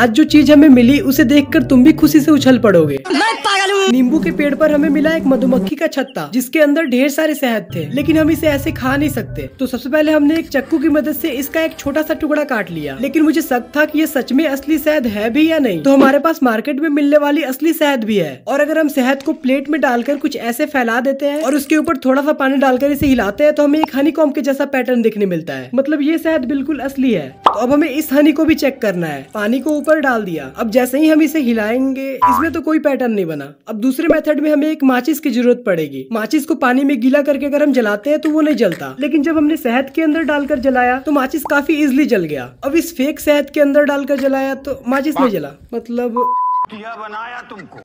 आज जो चीज हमें मिली उसे देखकर तुम भी खुशी से उछल पड़ोगे मैं पागल हूँ नींबू के पेड़ पर हमें मिला एक मधुमक्खी का छत्ता जिसके अंदर ढेर सारे शहद थे लेकिन हम इसे ऐसे खा नहीं सकते तो सबसे पहले हमने एक चक्कू की मदद से इसका एक छोटा सा टुकड़ा काट लिया लेकिन मुझे शक था कि ये सच में असली शहद है भी या नहीं तो हमारे पास मार्केट में मिलने वाली असली शहद भी है और अगर हम शहद को प्लेट में डालकर कुछ ऐसे फैला देते हैं और उसके ऊपर थोड़ा सा पानी डालकर इसे हिलाते हैं तो हमें एक हनी कॉम के जैसा पैटर्न देखने मिलता है मतलब ये शहद बिल्कुल असली है तो अब हमें इस हनी को भी चेक करना है पानी को ऊपर डाल दिया अब जैसे ही हम इसे हिलाएंगे इसमें तो कोई पैटर्न नहीं बना अब दूसरे मेथड में हमें एक माचिस की जरूरत पड़ेगी माचिस को पानी में गीला करके अगर हम जलाते हैं तो वो नहीं जलता लेकिन जब हमने शहद के अंदर डालकर जलाया तो माचिस काफी इजिली जल गया अब इस फेक शहद के अंदर डालकर जलाया तो माचिस नहीं जला मतलब बनाया तुमको